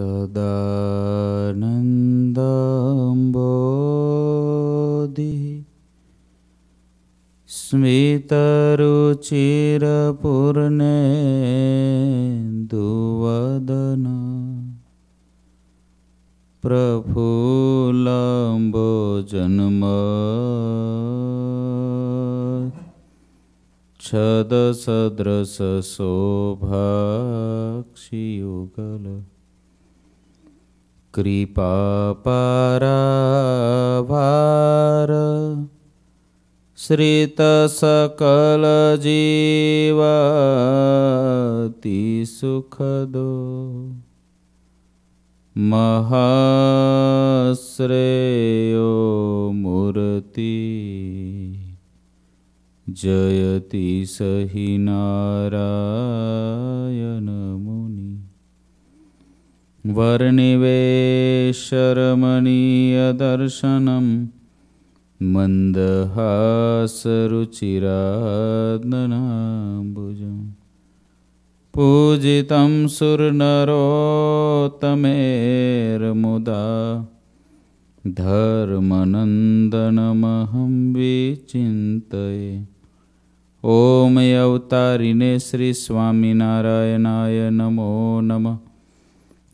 सदानन्दम्बोधि स्मितरुचिरपूर्णे दुवदन प्रफुल्लम्बोजन्म छदसदृशशोभाक्षियुगल કૃપા પરાભાર શ્રિત સકલ જીવાતિ સુખદો મહાશ્રેયો મૂર્તિ જયતિ સહી નારાયણ મુનિ वर्णिवेशरमणीयदर्शनं मन्दहासरुचिरादनाम्बुजं पूजितं सुरनरोत्तमेर्मुदा धर्मनन्दनमहं विचिन्तये ॐ अवतारिणे श्रीस्वामिनारायणाय नमो नमः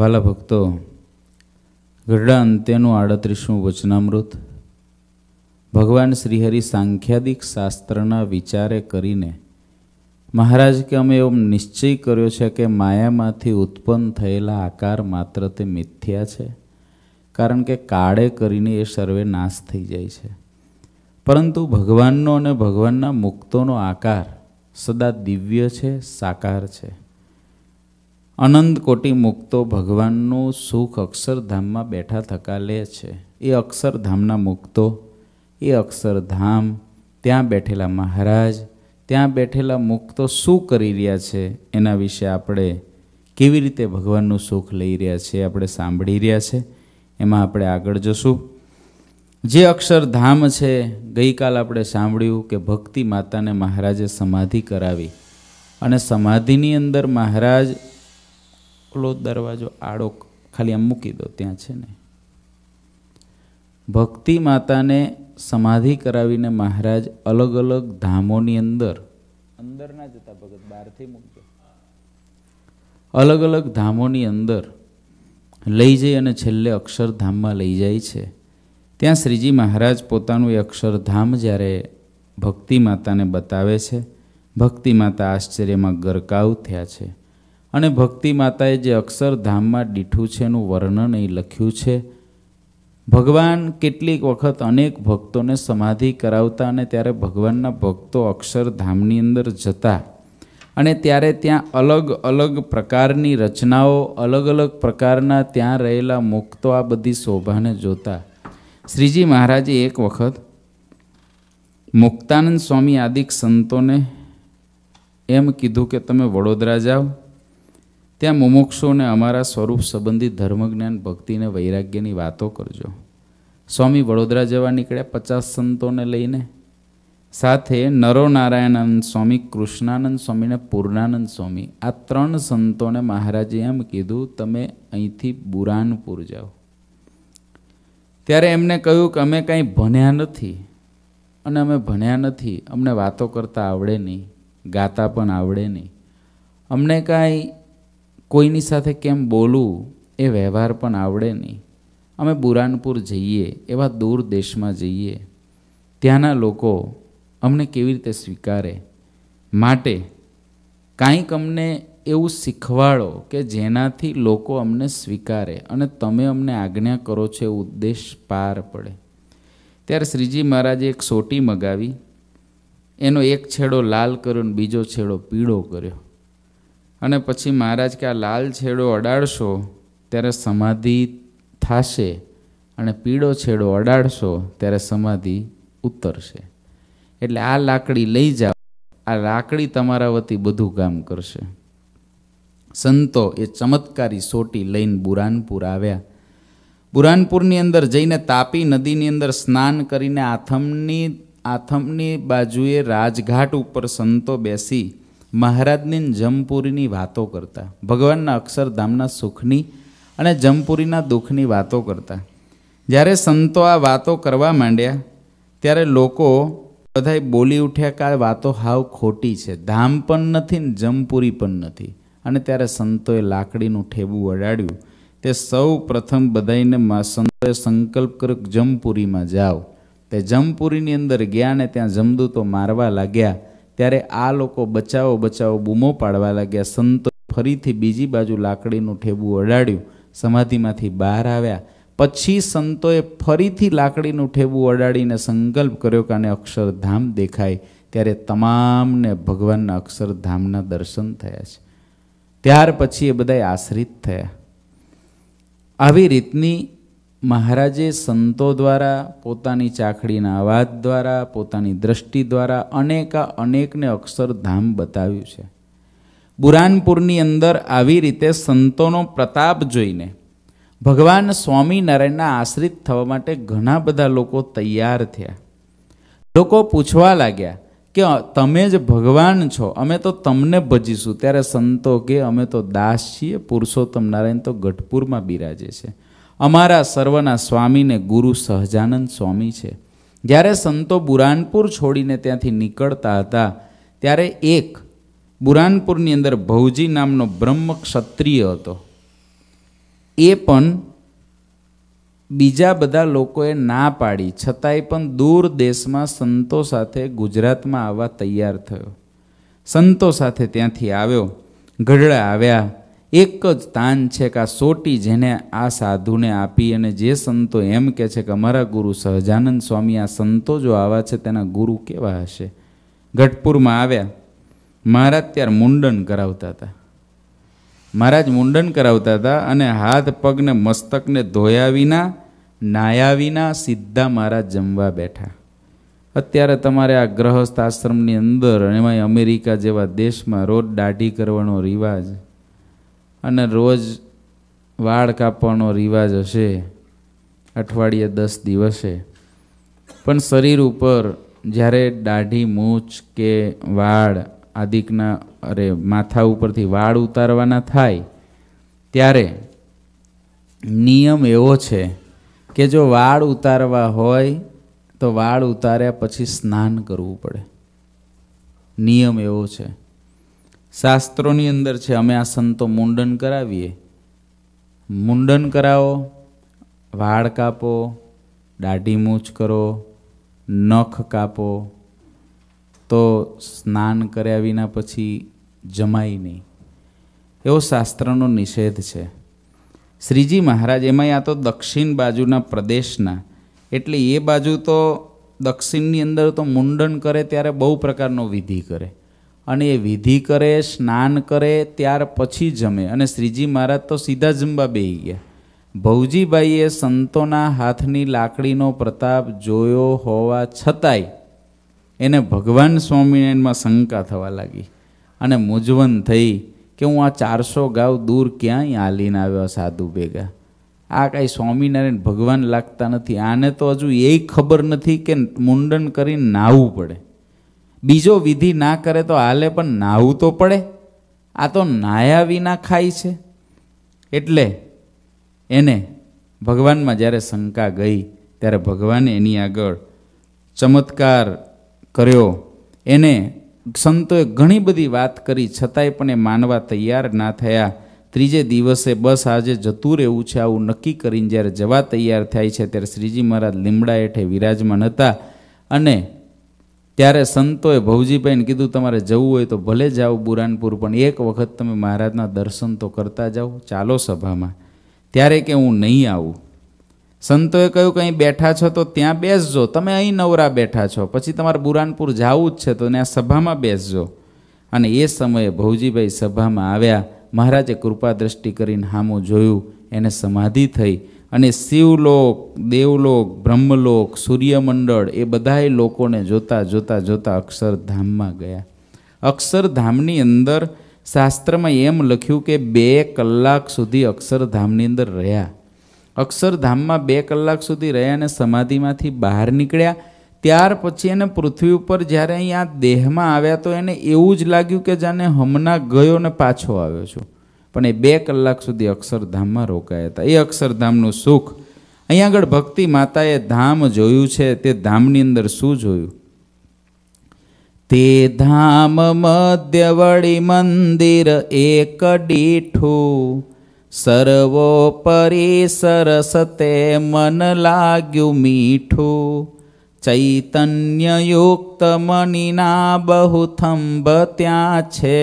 વાલા ભક્તો ગઢડા અંત્યનું આડત્રીસમું વચનામૃત ભગવાન શ્રીહરિ સાંખ્યાદિક શાસ્ત્રના વિચારે કરીને મહારાજ કે અમે એવો નિશ્ચય કર્યો છે કે માયામાંથી ઉત્પન્ન થયેલા આકાર માત્ર તે મિથ્યા છે કારણ કે કાળે કરીને એ સર્વે નાશ થઈ જાય છે પરંતુ ભગવાનનો અને ભગવાનના મુક્તોનો આકાર સદા દિવ્ય છે સાકાર છે અનંત કોટી મુક્તો ભગવાનનું સુખ અક્ષરધામમાં બેઠા થકા લે છે એ અક્ષરધામના મુક્તો એ અક્ષરધામ ત્યાં બેઠેલા મહારાજ ત્યાં બેઠેલા મુક્તો શું કરી રહ્યા છે એના વિશે આપણે કેવી રીતે ભગવાનનું સુખ લઈ રહ્યા છે આપણે સાંભળી રહ્યા છે એમાં આપણે આગળ જશું જે અક્ષરધામ છે ગઈકાલ આપણે સાંભળ્યું કે ભક્તિ માતાને મહારાજે સમાધિ કરાવી અને સમાધિની અંદર મહારાજ એકલો દરવાજો આડો ખાલી આમ મૂકી દો ત્યાં છે ને ભક્તિ માતાને સમાધિ કરાવીને મહારાજ અલગ અલગ ધામોની અંદર અંદર ના જતા ભગત બહારથી મૂકજો અલગ અલગ ધામોની અંદર લઈ જઈ અને છેલ્લે અક્ષરધામમાં લઈ જાય છે ત્યાં શ્રીજી મહારાજ પોતાનું એ અક્ષરધામ જ્યારે ભક્તિ માતાને બતાવે છે ભક્તિ માતા આશ્ચર્યમાં ગરકાવ થયા છે અને ભક્તિ માતાએ જે અક્ષરધામમાં દીઠું છે એનું વર્ણન એ લખ્યું છે ભગવાન કેટલીક વખત અનેક ભક્તોને સમાધિ કરાવતા અને ત્યારે ભગવાનના ભક્તો અક્ષરધામની અંદર જતા અને ત્યારે ત્યાં અલગ અલગ પ્રકારની રચનાઓ અલગ અલગ પ્રકારના ત્યાં રહેલા મુક્તો આ બધી શોભાને જોતા શ્રીજી મહારાજે એક વખત મુક્તાનંદ સ્વામી આદિક સંતોને એમ કીધું કે તમે વડોદરા જાઓ ત્યાં મુમોક્ષોને અમારા સ્વરૂપ સંબંધિત ધર્મજ્ઞાન ભક્તિ અને વૈરાગ્યની વાતો કરજો સ્વામી વડોદરા જવા નીકળ્યા પચાસ સંતોને લઈને સાથે નરો નારાયણાનંદ સ્વામી કૃષ્ણાનંદ સ્વામીને પૂર્ણાનંદ સ્વામી આ ત્રણ સંતોને મહારાજે એમ કીધું તમે અહીંથી બુરાનપુર જાઓ ત્યારે એમને કહ્યું કે અમે કાંઈ ભણ્યા નથી અને અમે ભણ્યા નથી અમને વાતો કરતાં આવડે નહીં ગાતા પણ આવડે નહીં અમને કાંઈ કોઈની સાથે કેમ બોલવું એ વ્યવહાર પણ આવડે નહીં અમે બુરાનપુર જઈએ એવા દૂર દેશમાં જઈએ ત્યાંના લોકો અમને કેવી રીતે સ્વીકારે માટે કાંઈક અમને એવું શીખવાડો કે જેનાથી લોકો અમને સ્વીકારે અને તમે અમને આજ્ઞા કરો છો એ ઉદ્દેશ પાર પડે ત્યારે શ્રીજી મહારાજે એક સોટી મગાવી એનો એક છેડો લાલ કર્યો અને બીજો છેડો પીળો કર્યો અને પછી મહારાજ કે આ લાલ છેડો અડાડશો ત્યારે સમાધિ થશે અને પીળો છેડો અડાડશો ત્યારે સમાધિ ઉતરશે એટલે આ લાકડી લઈ જાઓ આ લાકડી તમારા વતી બધું કામ કરશે સંતો એ ચમત્કારી સોટી લઈને બુરાનપુર આવ્યા બુરાનપુરની અંદર જઈને તાપી નદીની અંદર સ્નાન કરીને આથમની આથમની બાજુએ રાજઘાટ ઉપર સંતો બેસી મહારાજની જમપુરીની વાતો કરતા ભગવાનના અક્ષરધામના સુખની અને જમપુરીના દુઃખની વાતો કરતા જ્યારે સંતો આ વાતો કરવા માંડ્યા ત્યારે લોકો બધા બોલી ઉઠ્યા કે આ વાતો હાવ ખોટી છે ધામ પણ નથી ને જમપુરી પણ નથી અને ત્યારે સંતોએ લાકડીનું ઠેબું અડાડ્યું તે સૌ પ્રથમ બધાઈને સંતોએ સંકલ્પ કર્યો જમપુરીમાં જાઓ તે જમપુરીની અંદર ગયા ને ત્યાં જમદૂતો મારવા લાગ્યા ત્યારે આ લોકો બચાવો બચાવો બૂમો પાડવા લાગ્યા સંતો ફરીથી બીજી બાજુ લાકડીનું ઠેબુ અડાડ્યું સમાધિમાંથી બહાર આવ્યા પછી સંતોએ ફરીથી લાકડીનું ઠેબુ અડાડીને સંકલ્પ કર્યો કે આને અક્ષરધામ દેખાય ત્યારે તમામને ભગવાનના અક્ષરધામના દર્શન થયા છે ત્યાર પછી એ બધા આશ્રિત થયા આવી રીતની મહારાજે સંતો દ્વારા પોતાની ચાખડીના અવાજ દ્વારા પોતાની દ્રષ્ટિ દ્વારા અનેકા અનેકને અક્ષરધામ બતાવ્યું છે બુરાનપુરની અંદર આવી રીતે સંતોનો પ્રતાપ જોઈને ભગવાન સ્વામિનારાયણના આશ્રિત થવા માટે ઘણા બધા લોકો તૈયાર થયા લોકો પૂછવા લાગ્યા કે તમે જ ભગવાન છો અમે તો તમને ભજીશું ત્યારે સંતો કે અમે તો દાસ છીએ પુરુષોત્તમ નારાયણ તો ગઢપુરમાં બિરાજે છે અમારા સર્વના સ્વામીને ગુરુ સહજાનંદ સ્વામી છે જ્યારે સંતો બુરાનપુર છોડીને ત્યાંથી નીકળતા હતા ત્યારે એક બુરાનપુરની અંદર ભવજી નામનો બ્રહ્મ ક્ષત્રિય હતો એ પણ બીજા બધા લોકોએ ના પાડી છતાંય પણ દૂર દેશમાં સંતો સાથે ગુજરાતમાં આવવા તૈયાર થયો સંતો સાથે ત્યાંથી આવ્યો ગઢડા આવ્યા એક જ તાન છે કે આ સોટી જેને આ સાધુને આપી અને જે સંતો એમ કહે છે કે અમારા ગુરુ સહજાનંદ સ્વામી આ સંતો જો આવા છે તેના ગુરુ કેવા હશે ગઢપુરમાં આવ્યા મહારાજ ત્યાર મુંડન કરાવતા હતા મહારાજ મુંડન કરાવતા હતા અને હાથ પગને મસ્તકને ધોયા વિના નાયા વિના સીધા મહારાજ જમવા બેઠા અત્યારે તમારે આ ગ્રહસ્થ આશ્રમની અંદર અને એમાં અમેરિકા જેવા દેશમાં રોજ દાઢી કરવાનો રિવાજ અને રોજ વાળ કાપવાનો રિવાજ હશે અઠવાડિયે દસ દિવસે પણ શરીર ઉપર જ્યારે દાઢી મૂછ કે વાળ આદિકના અરે માથા ઉપરથી વાળ ઉતારવાના થાય ત્યારે નિયમ એવો છે કે જો વાળ ઉતારવા હોય તો વાળ ઉતાર્યા પછી સ્નાન કરવું પડે નિયમ એવો છે શાસ્ત્રોની અંદર છે અમે આ સંતો મુંડન કરાવીએ મુંડન કરાવો વાળ કાપો દાઢી મૂછ કરો નખ કાપો તો સ્નાન કર્યા વિના પછી જમાય નહીં એવો શાસ્ત્રનો નિષેધ છે શ્રીજી મહારાજ એમાં આ તો દક્ષિણ બાજુના પ્રદેશના એટલે એ બાજુ તો દક્ષિણની અંદર તો મુંડન કરે ત્યારે બહુ પ્રકારનો વિધિ કરે અને એ વિધિ કરે સ્નાન કરે ત્યાર પછી જમે અને શ્રીજી મહારાજ તો સીધા જમવા બેહી ગયા ભૌજીભાઈએ સંતોના હાથની લાકડીનો પ્રતાપ જોયો હોવા છતાંય એને ભગવાન સ્વામિનારાયણમાં શંકા થવા લાગી અને મૂંઝવણ થઈ કે હું આ ચારસો ગાવ દૂર ક્યાંય હાલીને આવ્યા સાધુ ભેગા આ કાંઈ સ્વામિનારાયણ ભગવાન લાગતા નથી આને તો હજુ એ ખબર નથી કે મુંડન કરીને નાહવું પડે બીજો વિધિ ના કરે તો હાલે પણ નાહવું તો પડે આ તો નાયા વિના ખાય છે એટલે એને ભગવાનમાં જ્યારે શંકા ગઈ ત્યારે ભગવાને એની આગળ ચમત્કાર કર્યો એને સંતોએ ઘણી બધી વાત કરી છતાંય પણ એ માનવા તૈયાર ના થયા ત્રીજે દિવસે બસ આજે જતું રહેવું છે આવું નક્કી કરીને જ્યારે જવા તૈયાર થાય છે ત્યારે શ્રીજી મહારાજ લીમડા હેઠે વિરાજમાન હતા અને ત્યારે સંતોએ ભવજીભાઈને કીધું તમારે જવું હોય તો ભલે જાઓ બુરાનપુર પણ એક વખત તમે મહારાજના દર્શન તો કરતા જાઓ ચાલો સભામાં ત્યારે કે હું નહીં આવું સંતોએ કહ્યું કે અહીં બેઠા છો તો ત્યાં બેસજો તમે અહીં નવરા બેઠા છો પછી તમારે બુરાનપુર જવું જ છે તો ત્યાં સભામાં બેસજો અને એ સમયે ભવજીભાઈ સભામાં આવ્યા મહારાજે કૃપા દ્રષ્ટિ કરીને હામું જોયું એને સમાધિ થઈ અને શિવલોક દેવલોક બ્રહ્મલોક સૂર્યમંડળ એ બધાય લોકોને જોતા જોતા જોતા અક્ષરધામમાં ગયા અક્ષરધામની અંદર શાસ્ત્રમાં એમ લખ્યું કે બે કલાક સુધી અક્ષરધામની અંદર રહ્યા અક્ષરધામમાં બે કલાક સુધી રહ્યા અને સમાધિમાંથી બહાર નીકળ્યા ત્યાર પછી એને પૃથ્વી ઉપર જ્યારે અહીંયા દેહમાં આવ્યા તો એને એવું જ લાગ્યું કે જાણે હમણાં ગયો ને પાછો આવ્યો છું પણ એ બે કલાક સુધી અક્ષરધામમાં રોકાયા હતા એ અક્ષરધામનું સુખ અહીંયા આગળ ભક્તિ માતાએ ધામ જોયું છે તે ધામની અંદર શું જોયું તે ધામ મધ્યવળી મંદિર એક ડીઠું સર્વોપરી સરસ તે મન લાગ્યું મીઠું ચૈતન્યયુક્તમણિના બહુથંભ ત્યાં છે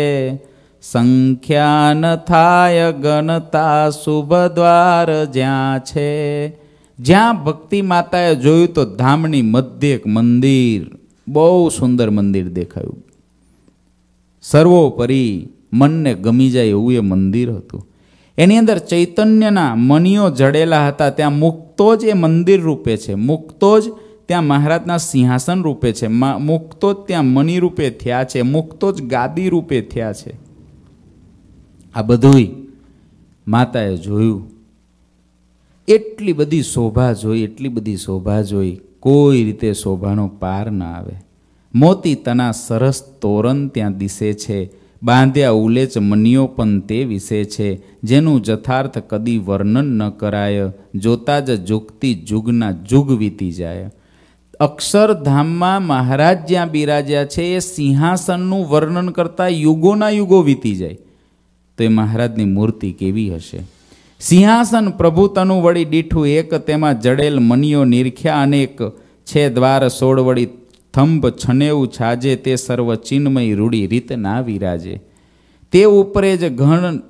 સંખ્યા થાય ગણતા શુભદ્વાર જ્યાં છે જ્યાં ભક્તિ માતાએ જોયું તો ધામની મધ્ય એક મંદિર બહુ સુંદર મંદિર દેખાયું સર્વોપરી મનને ગમી જાય એવું એ મંદિર હતું એની અંદર ચૈતન્યના મનીઓ જડેલા હતા ત્યાં મુક્તો જ એ મંદિર રૂપે છે મુક્તો જ ત્યાં મહારાજના સિંહાસન રૂપે છે મુક્તો ત્યાં મની રૂપે થયા છે મુક્તો જ ગાદી રૂપે થયા છે આ બધુંય માતાએ જોયું એટલી બધી શોભા જોઈ એટલી બધી શોભા જોઈ કોઈ રીતે શોભાનો પાર ના આવે મોતી તના સરસ તોરણ ત્યાં દિશે છે બાંધ્યા ઉલેચ મનીઓ પણ તે વિશે છે જેનું જથાર્થ કદી વર્ણન ન કરાય જોતા જ જુગતી જુગના જુગ વીતી જાય અક્ષરધામમાં મહારાજ જ્યાં બિરાજ્યા છે એ સિંહાસનનું વર્ણન કરતાં યુગોના યુગો વીતી જાય તો એ મહારાજની મૂર્તિ કેવી હશે સિંહાસન પ્રભુ તનુ વળી દીઠું એક તેમાં જડેલ મનીઓ નિરખ્યા અનેક છે દ્વાર સોળ વળી થંભ છનેવું છાજે તે સર્વ ચિન્મય રૂડી રીત ના વિરાજે તે ઉપરે જ ઘણ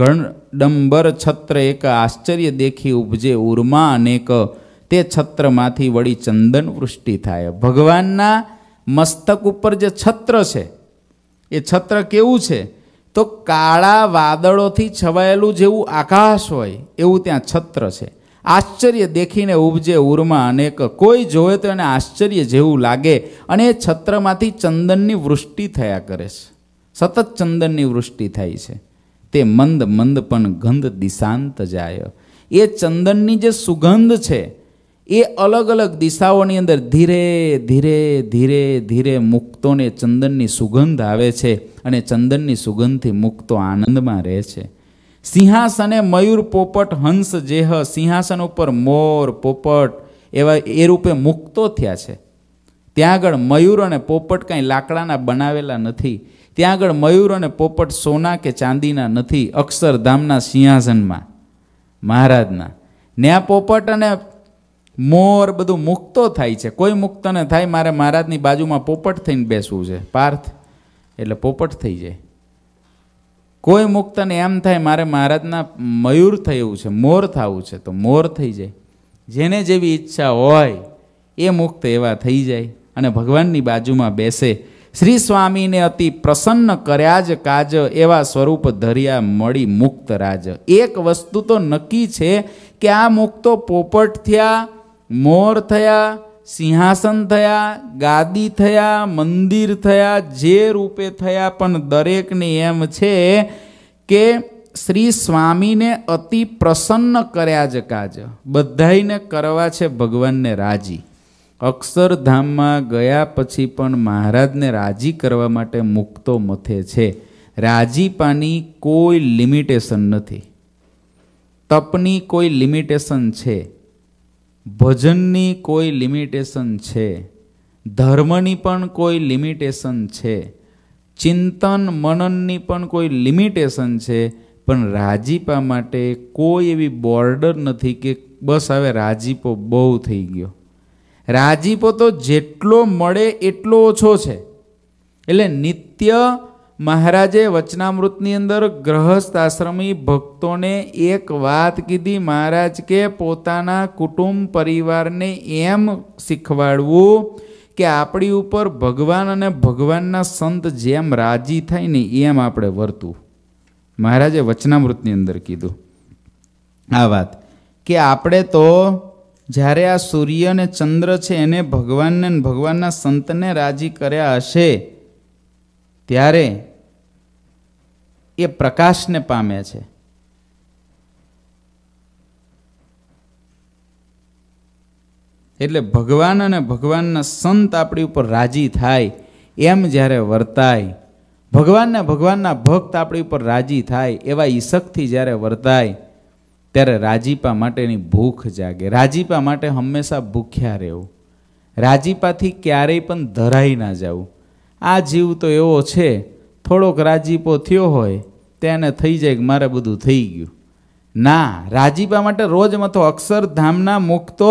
ઘણ ડંબર છત્ર એક આશ્ચર્ય દેખી ઉપજે ઉર્મા અનેક તે છત્રમાંથી વળી ચંદન વૃષ્ટિ થાય ભગવાનના મસ્તક ઉપર જે છત્ર છે એ છત્ર કેવું છે તો કાળા વાદળોથી છવાયેલું જેવું આકાશ હોય એવું ત્યાં છત્ર છે આશ્ચર્ય દેખીને ઉપજે ઉરમાં અનેક કોઈ જોવે તો એને આશ્ચર્ય જેવું લાગે અને એ છત્રમાંથી ચંદનની વૃષ્ટિ થયા કરે છે સતત ચંદનની વૃષ્ટિ થાય છે તે મંદ મંદ પણ ગંધ દિશાંત જાય એ ચંદનની જે સુગંધ છે એ અલગ અલગ દિશાઓની અંદર ધીરે ધીરે ધીરે ધીરે મુક્તોને ચંદનની સુગંધ આવે છે અને ચંદનની સુગંધથી મુક્તો આનંદમાં રહે છે સિંહાસને મયુર પોપટ હંસ જેહ સિંહાસન ઉપર મોર પોપટ એવા એ રૂપે મુક્તો થયા છે ત્યાં આગળ મયુર અને પોપટ કાંઈ લાકડાના બનાવેલા નથી ત્યાં આગળ મયુર અને પોપટ સોના કે ચાંદીના નથી અક્ષરધામના સિંહાસનમાં મહારાજના ન્યા પોપટ અને મોર બધું મુક્તો થાય છે કોઈ મુક્ત ન થાય મારે મહારાજની બાજુમાં પોપટ થઈને બેસવું છે પાર્થ એટલે પોપટ થઈ જાય કોઈ મુક્તને એમ થાય મારે મહારાજના મયુર થયું છે મોર થવું છે તો મોર થઈ જાય જેને જેવી ઈચ્છા હોય એ મુક્ત એવા થઈ જાય અને ભગવાનની બાજુમાં બેસે શ્રી સ્વામીને અતિ પ્રસન્ન કર્યા જ કાજ એવા સ્વરૂપ ધર્યા મળી મુક્ત રાજ એક વસ્તુ તો નક્કી છે કે આ મુક્તો પોપટ થયા મોર થયા સિંહાસન થયા ગાદી થયા મંદિર થયા જે રૂપે થયા પણ દરેકને એમ છે કે શ્રી સ્વામીને અતિ પ્રસન્ન કર્યા જ કાજ બધાઈને કરવા છે ભગવાનને રાજી અક્ષરધામમાં ગયા પછી પણ મહારાજને રાજી કરવા માટે મુક્તો મથે છે રાજીપાની કોઈ લિમિટેશન નથી તપની કોઈ લિમિટેશન છે ભજનની કોઈ લિમિટેશન છે ધર્મની પણ કોઈ લિમિટેશન છે ચિંતન મનનની પણ કોઈ લિમિટેશન છે પણ રાજીપા માટે કોઈ એવી બોર્ડર નથી કે બસ હવે રાજીપો બહુ થઈ ગયો રાજીપો તો જેટલો મળે એટલો ઓછો છે એટલે નિત્ય મહારાજે વચનામૃતની અંદર ગ્રહસ્થ આશ્રમી ભક્તોને એક વાત કીધી મહારાજ કે પોતાના કુટુંબ પરિવારને એમ શીખવાડવું કે આપણી ઉપર ભગવાન અને ભગવાનના સંત જેમ રાજી થાય ને એમ આપણે વર્તવું મહારાજે વચનામૃતની અંદર કીધું આ વાત કે આપણે તો જ્યારે આ સૂર્ય અને ચંદ્ર છે એને ભગવાનને ભગવાનના સંતને રાજી કર્યા હશે ત્યારે એ પ્રકાશને પામે છે એટલે ભગવાન અને ભગવાનના સંત આપણી ઉપર રાજી થાય એમ જ્યારે વર્તાય ભગવાનને ભગવાનના ભક્ત આપણી ઉપર રાજી થાય એવા ઈશકથી જ્યારે વર્તાય ત્યારે રાજીપા માટેની ભૂખ જાગે રાજીપા માટે હંમેશા ભૂખ્યા રહેવું રાજીપાથી ક્યારેય પણ ધરાઈ ના જવું આ જીવ તો એવો છે થોડોક રાજીપો થયો હોય તેને થઈ જાય કે મારે બધું થઈ ગયું ના રાજીપા માટે રોજ મથો અક્ષરધામના મુક્તો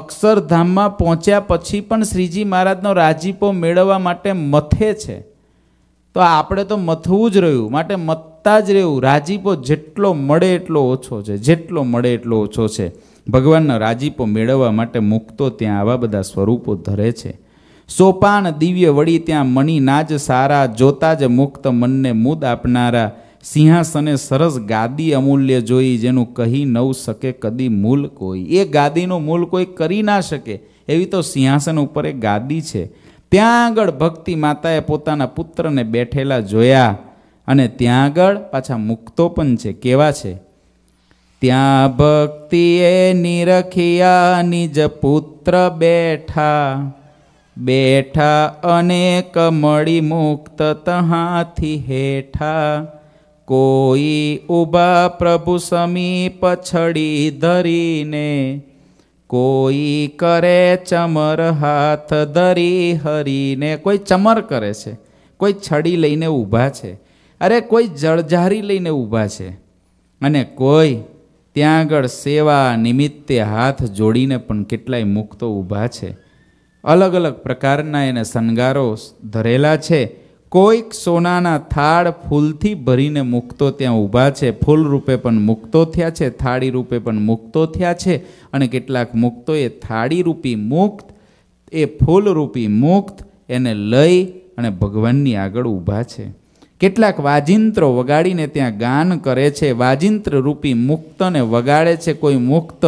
અક્ષરધામમાં પહોંચ્યા પછી પણ શ્રીજી મહારાજનો રાજીપો મેળવવા માટે મથે છે તો આપણે તો મથવું જ રહ્યું માટે મથતા જ રહેવું રાજીપો જેટલો મળે એટલો ઓછો છે જેટલો મળે એટલો ઓછો છે ભગવાનનો રાજીપો મેળવવા માટે મુક્તો ત્યાં આવા બધા સ્વરૂપો ધરે છે સોપાન દિવ્ય વળી ત્યાં મણી નાજ સારા જોતા જ મુક્ત મનને મુદ આપનારા સિંહાસને સરસ ગાદી અમૂલ્ય જોઈ જેનું કહી નવ શકે કદી મૂલ કોઈ એ ગાદીનું મૂલ કોઈ કરી ના શકે એવી તો સિંહાસન ઉપર એક ગાદી છે ત્યાં આગળ ભક્તિ માતાએ પોતાના પુત્રને બેઠેલા જોયા અને ત્યાં આગળ પાછા મુક્તો પણ છે કેવા છે ત્યાં ભક્તિએ નિરખિયા નિજ પુત્ર બેઠા બેઠા અનેક મળી મુક્ત તહાથી હેઠા કોઈ ઊભા પ્રભુ સમીપ પછડી ધરીને કોઈ કરે ચમર હાથ ધરી હરીને કોઈ ચમર કરે છે કોઈ છડી લઈને ઊભા છે અરે કોઈ જળઝારી લઈને ઊભા છે અને કોઈ ત્યાં આગળ સેવા નિમિત્તે હાથ જોડીને પણ કેટલાય મુક્તો ઊભા છે અલગ અલગ પ્રકારના એને શણગારો ધરેલા છે કોઈક સોનાના થાળ ફૂલથી ભરીને મૂકતો ત્યાં ઊભા છે ફૂલ રૂપે પણ મૂકતો થયા છે થાળી રૂપે પણ મૂકતો થયા છે અને કેટલાક મુક્તો એ થાળી રૂપી મુક્ત એ ફૂલરૂપી મુક્ત એને લઈ અને ભગવાનની આગળ ઊભા છે કેટલાક વાજિંત્રો વગાડીને ત્યાં ગાન કરે છે વાજિંત્ર રૂપી મુક્તને વગાડે છે કોઈ મુક્ત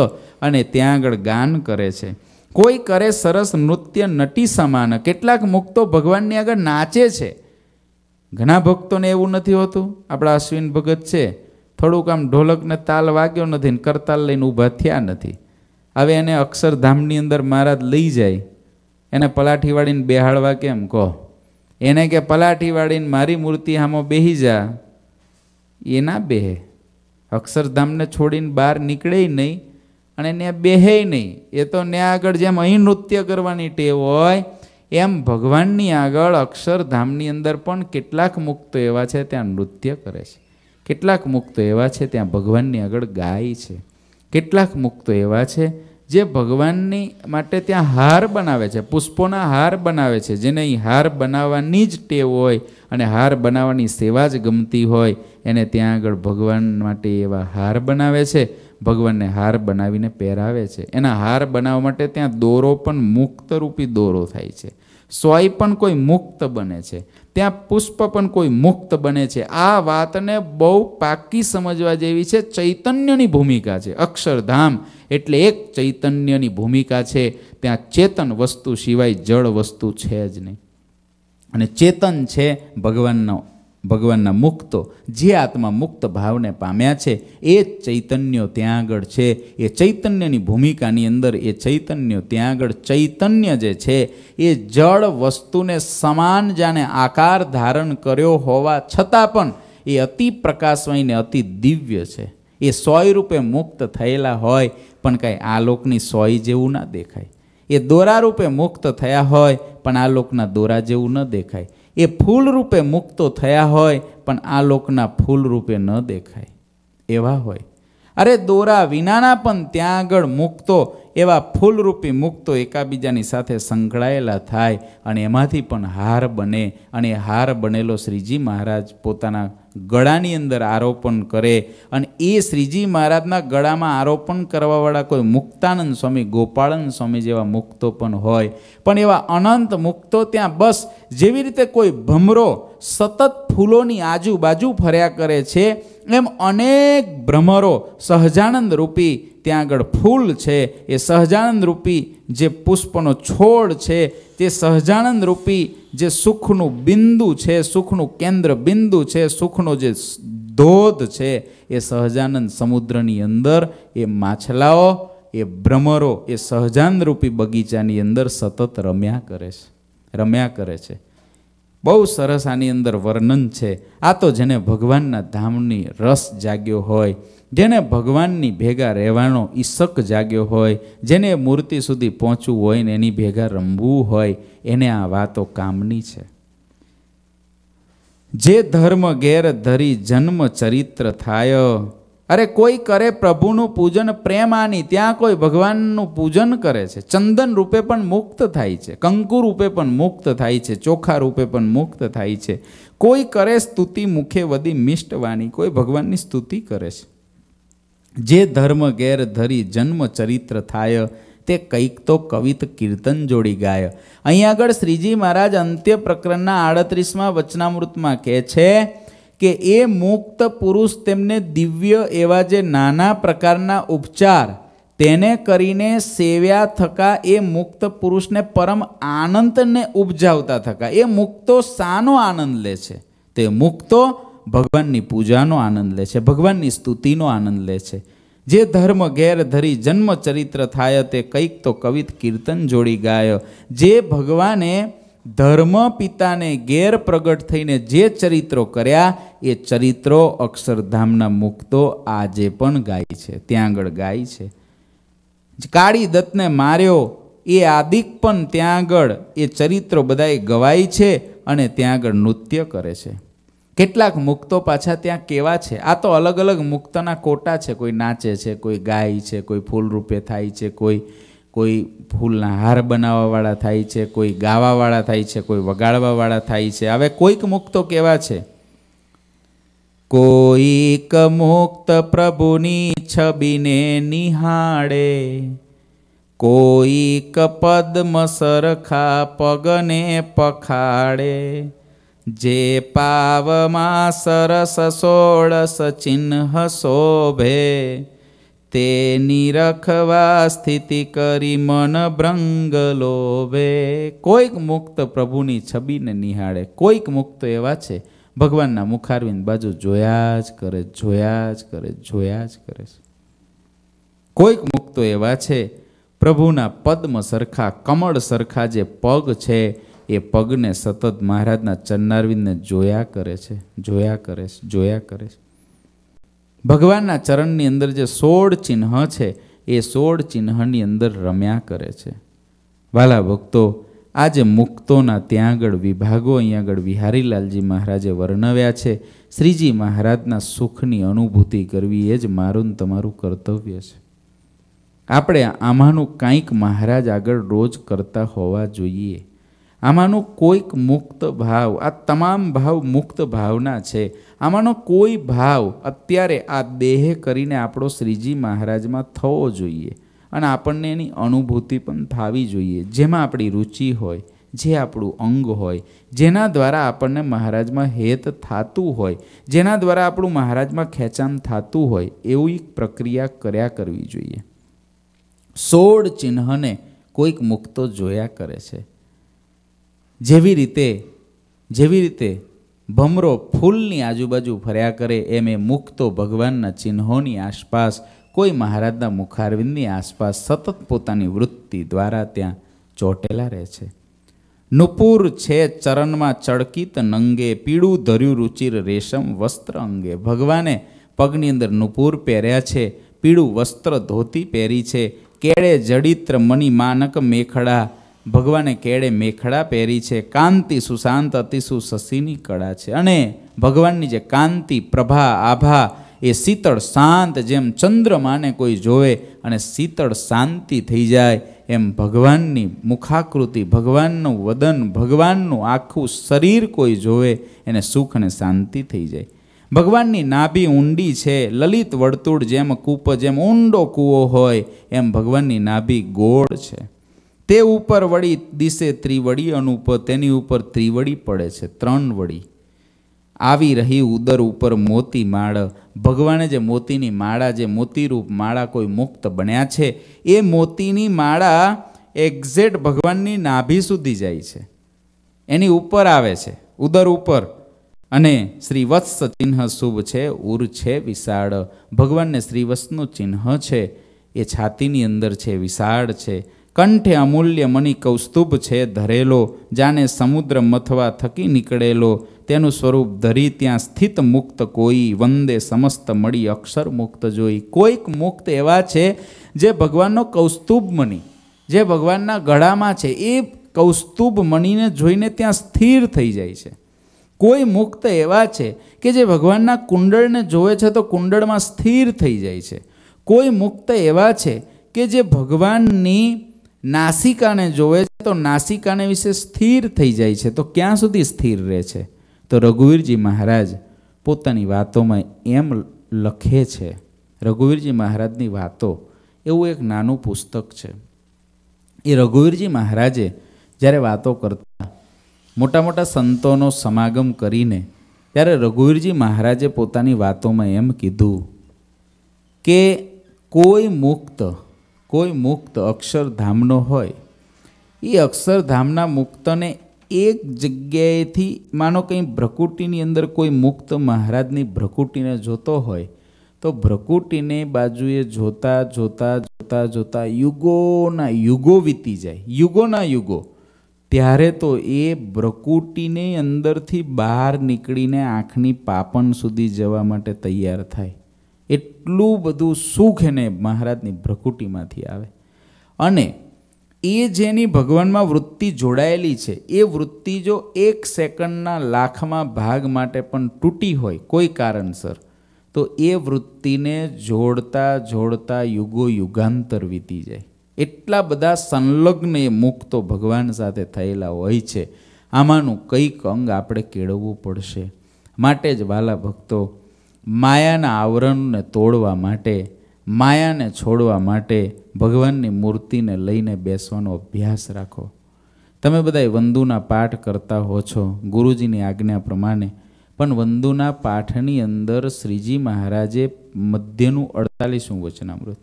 અને ત્યાં આગળ ગાન કરે છે કોઈ કરે સરસ નૃત્ય નટી સમાન કેટલાક મુક્તો ભગવાનની આગળ નાચે છે ઘણા ભક્તોને એવું નથી હોતું આપણા અશ્વિન ભગત છે થોડુંક આમ ઢોલકને તાલ વાગ્યો નથી ને કરતાલ લઈને ઊભા થયા નથી હવે એને અક્ષરધામની અંદર મહારાજ લઈ જાય એને પલાઠી વાળીને બેહાડવા કેમ કહો એને કે પલાઠી વાળીને મારી મૂર્તિ આમાં બેહી જા એ ના બેહે અક્ષરધામને છોડીને બહાર નીકળે નહીં અને ત્યાં બેહે નહીં એ તો ત્યાં આગળ જેમ અહીં નૃત્ય કરવાની ટેવ હોય એમ ભગવાનની આગળ અક્ષરધામની અંદર પણ કેટલાક મુક્તો એવા છે ત્યાં નૃત્ય કરે છે કેટલાક મુક્તો એવા છે ત્યાં ભગવાનની આગળ ગાય છે કેટલાક મુક્તો એવા છે જે ભગવાનની માટે ત્યાં હાર બનાવે છે પુષ્પોના હાર બનાવે છે જેને અહીં હાર બનાવવાની જ ટેવ હોય અને હાર બનાવવાની સેવા જ ગમતી હોય એને ત્યાં આગળ ભગવાન માટે એવા હાર બનાવે છે ભગવાનને હાર બનાવીને પહેરાવે છે એના હાર બનાવવા માટે ત્યાં દોરો પણ મુક્તરૂપી દોરો થાય છે સોય પણ કોઈ મુક્ત બને છે ત્યાં પુષ્પ પણ કોઈ મુક્ત બને છે આ વાતને બહુ પાકી સમજવા જેવી છે ચૈતન્યની ભૂમિકા છે અક્ષરધામ એટલે એક ચૈતન્યની ભૂમિકા છે ત્યાં ચેતન વસ્તુ સિવાય જળ વસ્તુ છે જ નહીં અને ચેતન છે ભગવાનનો ભગવાનના મુક્તો જે આત્મા મુક્ત ભાવને પામ્યા છે એ જ ચૈતન્યો ત્યાં આગળ છે એ ચૈતન્યની ભૂમિકાની અંદર એ ચૈતન્ય ત્યાં આગળ ચૈતન્ય જે છે એ જળ વસ્તુને સમાન જાણે આકાર ધારણ કર્યો હોવા છતાં પણ એ અતિ પ્રકાશમયને અતિ દિવ્ય છે એ સોય રૂપે મુક્ત થયેલા હોય પણ કાંઈ આ લોકની સોય જેવું ના દેખાય એ દોરા રૂપે મુક્ત થયા હોય પણ આ લોકના દોરા જેવું ન દેખાય એ ફૂલ રૂપે મુક્તો થયા હોય પણ આ લોકના ફૂલ રૂપે ન દેખાય એવા હોય અરે દોરા વિનાના પણ ત્યાં આગળ મુક્તો એવા ફૂલરૂપી મુક્તો એકાબીજાની સાથે સંકળાયેલા થાય અને એમાંથી પણ હાર બને અને હાર બનેલો શ્રીજી મહારાજ પોતાના ગળાની અંદર આરોપણ કરે અને એ શ્રીજી મહારાજના ગળામાં આરોપણ કરવાવાળા કોઈ મુક્તાનંદ સ્વામી ગોપાળન સ્વામી જેવા મુક્તો પણ હોય પણ એવા અનંત મુક્તો ત્યાં બસ જેવી રીતે કોઈ ભમરો સતત ફૂલોની આજુબાજુ ફર્યા કરે છે એમ અનેક ભ્રમરો સહજાનંદ રૂપી ત્યાં આગળ ફૂલ છે એ સહજાનંદ રૂપી જે પુષ્પનો છોડ છે તે સહજાનંદ રૂપી જે સુખનું બિંદુ છે સુખનું કેન્દ્ર બિંદુ છે સુખનો જે ધોધ છે એ સહજાનંદ સમુદ્રની અંદર એ માછલાઓ એ ભ્રમરો એ સહજાનરૂપી બગીચાની અંદર સતત રમ્યા કરે છે રમ્યા કરે છે બહુ સરસ આની અંદર વર્ણન છે આ તો જેને ભગવાનના ધામની રસ જાગ્યો હોય જેને ભગવાનની ભેગા રહેવાનો ઈશક જાગ્યો હોય જેને મૂર્તિ સુધી પહોંચવું હોય ને એની ભેગા રમવું હોય એને આ વાતો કામની છે જે ધર્મ ગેર ધરી જન્મ ચરિત્ર થાય અરે કોઈ કરે પ્રભુનું પૂજન પ્રેમાની ત્યાં કોઈ ભગવાનનું પૂજન કરે છે ચંદન રૂપે પણ મુક્ત થાય છે કંકુ રૂપે પણ મુક્ત થાય છે ચોખા રૂપે પણ મુક્ત થાય છે કોઈ કરે સ્તુતિ મુખે વધી મિષ્ટ વાણી કોઈ ભગવાનની સ્તુતિ કરે છે જે ધર્મ ગેર ધરી જન્મ ચરિત્ર થાય તે કંઈક તો કવિત કીર્તન જોડી ગાય અહીં આગળ શ્રીજી મહારાજ અંત્ય પ્રકરણના આડત્રીસમાં વચનામૃતમાં કહે છે કે એ મુક્ત પુરુષ તેમને દિવ્ય એવા જે નાના પ્રકારના ઉપચાર તેને કરીને સેવ્યા થકા એ મુક્ત પુરુષને પરમ આનંદને ઉપજાવતા થકા એ મુક્તો સાનો આનંદ લે છે તે મુક્તો ભગવાનની પૂજાનો આનંદ લે છે ભગવાનની સ્તુતિનો આનંદ લે છે જે ધર્મ ગેર ધરી જન્મચરિત્ર થાય તે કંઈક તો કવિત કીર્તન જોડી ગાય જે ભગવાને ધર્મ પિતાને ગેર પ્રગટ થઈને જે ચરિત્રો કર્યા એ ચરિત્રો અક્ષરધામના મુક્તો આજે પણ ગાય છે ત્યાં આગળ ગાય છે કાળી દત્તને માર્યો એ આદિક પણ ત્યાં આગળ એ ચરિત્રો બધાએ ગવાય છે અને ત્યાં આગળ નૃત્ય કરે છે કેટલાક મુક્તો પાછા ત્યાં કેવા છે આ તો અલગ અલગ મુક્તના કોટા છે કોઈ નાચે છે કોઈ ગાય છે કોઈ ફૂલ રૂપે થાય છે કોઈ કોઈ ફૂલના હાર બનાવવાવાળા થાય છે કોઈ ગાવાવાળા થાય છે કોઈ વગાડવાવાળા થાય છે હવે કોઈક મુક્તો કેવા છે કોઈક મુક્ત પ્રભુની છબીને નિહાળે કોઈક પદ્મ સરખા પગને પખાડે જે પાવમાં સરસ સોળસ ચિહ્ન શોભે તેની રખવા સ્થિતિ કરી મન ભ્રંગ લોભે કોઈક મુક્ત પ્રભુની છબીને નિહાળે કોઈક મુક્ત એવા છે ભગવાનના મુખારવિંદ બાજુ જોયા જ કરે જોયા જ કરે જોયા જ કરે છે કોઈક મુક્તો એવા છે પ્રભુના પદ્મ સરખા કમળ સરખા જે પગ છે એ પગને સતત મહારાજના ચરણારવિંદને જોયા કરે છે જોયા કરે છે જોયા કરે છે ભગવાનના ચરણની અંદર જે સોળ ચિહ્ન છે એ સોળ ચિહ્નની અંદર રમ્યા કરે છે વાલા ભક્તો આજે મુક્તોના ત્યાં આગળ વિભાગો અહીં આગળ વિહારીલાલજી મહારાજે વર્ણવ્યા છે શ્રીજી મહારાજના સુખની અનુભૂતિ કરવી એ જ મારું તમારું કર્તવ્ય છે આપણે આમાંનું કાંઈક મહારાજ આગળ રોજ કરતા હોવા જોઈએ આમાંનો કોઈક મુક્ત ભાવ આ તમામ ભાવ મુક્ત ભાવના છે આમાંનો કોઈ ભાવ અત્યારે આ દેહ કરીને આપણો શ્રીજી મહારાજમાં થવો જોઈએ અને આપણને એની અનુભૂતિ પણ થવી જોઈએ જેમાં આપણી રુચિ હોય જે આપણું અંગ હોય જેના દ્વારા આપણને મહારાજમાં હેત થતું હોય જેના દ્વારા આપણું મહારાજમાં ખેંચાણ થતું હોય એવી પ્રક્રિયા કર્યા કરવી જોઈએ સોળ ચિહ્નને કોઈક મુક્તો જોયા કરે છે જેવી રીતે જેવી રીતે ભમરો ફૂલની આજુબાજુ ફર્યા કરે એમ એ મુક્તો ભગવાનના ચિહ્નોની આસપાસ કોઈ મહારાજના મુખારવિંદની આસપાસ સતત પોતાની વૃત્તિ દ્વારા ત્યાં ચોટેલા રહે છે નુપુર છે ચરણમાં ચળકિત નંગે પીળું ધર્યું રુચિર રેશમ વસ્ત્ર અંગે ભગવાને પગની અંદર નુપુર પહેર્યા છે પીળું વસ્ત્ર ધોતી પહેરી છે કેળે જડિત્ર મની માનક મેખડા ભગવાને કેળે મેખડા પહેરી છે કાંતિ સુશાંત અતિસુ શશીની કળા છે અને ભગવાનની જે કાંતિ પ્રભા આભા એ શીતળ શાંત જેમ ચંદ્રમાને કોઈ જોવે અને શીતળ શાંતિ થઈ જાય એમ ભગવાનની મુખાકૃતિ ભગવાનનું વદન ભગવાનનું આખું શરીર કોઈ જોવે એને સુખ અને શાંતિ થઈ જાય ભગવાનની નાભી ઊંડી છે લલિત વર્તુળ જેમ કૂપ જેમ ઊંડો કૂવો હોય એમ ભગવાનની નાભી ગોળ છે તે ઉપર વળી દિશે ત્રિવડી અનુ ઉપર તેની ઉપર ત્રિવડી પડે છે ત્રણ વળી આવી રહી ઉદર ઉપર મોતી માળ ભગવાને જે મોતીની માળા જે મોતીરૂપ માળા કોઈ મુક્ત બન્યા છે એ મોતીની માળા એક્ઝેક્ટ ભગવાનની નાભી સુધી જાય છે એની ઉપર આવે છે ઉદર ઉપર અને શ્રીવત્સ ચિહ્ન શુભ છે ઉર છે વિશાળ ભગવાનને શ્રીવત્સનું ચિહ્ન છે એ છાતીની અંદર છે વિશાળ છે કંઠે અમૂલ્ય મની કૌસ્તુભ છે ધરેલો જાણે સમુદ્ર મથવા થકી નીકળેલો તેનું સ્વરૂપ ધરી ત્યાં સ્થિત મુક્ત કોઈ વંદે સમસ્ત મળી અક્ષર મુક્ત જોઈ કોઈક મુક્ત એવા છે જે ભગવાનનો કૌસ્તુભ મની જે ભગવાનના ગળામાં છે એ કૌસ્તુભ મણીને જોઈને ત્યાં સ્થિર થઈ જાય છે કોઈ મુક્ત એવા છે કે જે ભગવાનના કુંડળને જોવે છે તો કુંડળમાં સ્થિર થઈ જાય છે કોઈ મુક્ત એવા છે કે જે ભગવાનની નાસિકાને જોવે છે તો નાસિકાને વિશે સ્થિર થઈ જાય છે તો ક્યાં સુધી સ્થિર રહે છે તો રઘુવીરજી મહારાજ પોતાની વાતોમાં એમ લખે છે રઘુવીરજી મહારાજની વાતો એવું એક નાનું પુસ્તક છે એ રઘુવીરજી મહારાજે જ્યારે વાતો કરતા મોટા મોટા સંતોનો સમાગમ કરીને ત્યારે રઘુવીરજી મહારાજે પોતાની વાતોમાં એમ કીધું કે કોઈ મુક્ત કોઈ મુક્ત અક્ષરધામનો હોય એ અક્ષરધામના મુક્તને એક જગ્યાએથી માનો કંઈ ભ્રકુટીની અંદર કોઈ મુક્ત મહારાજની ભ્રકુટીને જોતો હોય તો ભ્રકુટીને બાજુએ જોતા જોતા જોતા જોતા યુગોના યુગો વીતી જાય યુગોના યુગો ત્યારે તો એ ભ્રકુટીને અંદરથી બહાર નીકળીને આંખની પાપણ સુધી જવા માટે તૈયાર થાય એટલું બધું સુખ એને મહારાજની ભ્રકુટીમાંથી આવે અને એ જેની ભગવાનમાં વૃત્તિ જોડાયેલી છે એ વૃત્તિ જો એક સેકન્ડના લાખમાં ભાગ માટે પણ તૂટી હોય કોઈ કારણસર તો એ વૃત્તિને જોડતા જોડતા યુગો યુગાંતર વીતી જાય એટલા બધા સંલગ્ન એ મુક્તો ભગવાન સાથે થયેલા હોય છે આમાંનું કંઈક અંગ આપણે કેળવવું પડશે માટે જ વાલા ભક્તો માયાના આવરણને તોડવા માટે માયાને છોડવા માટે ભગવાનની મૂર્તિને લઈને બેસવાનો અભ્યાસ રાખો તમે બધા વંદુના પાઠ કરતા હો છો ગુરુજીની આજ્ઞા પ્રમાણે પણ વંદુના પાઠની અંદર શ્રીજી મહારાજે મધ્યનું અડતાલીસું વચનામૃત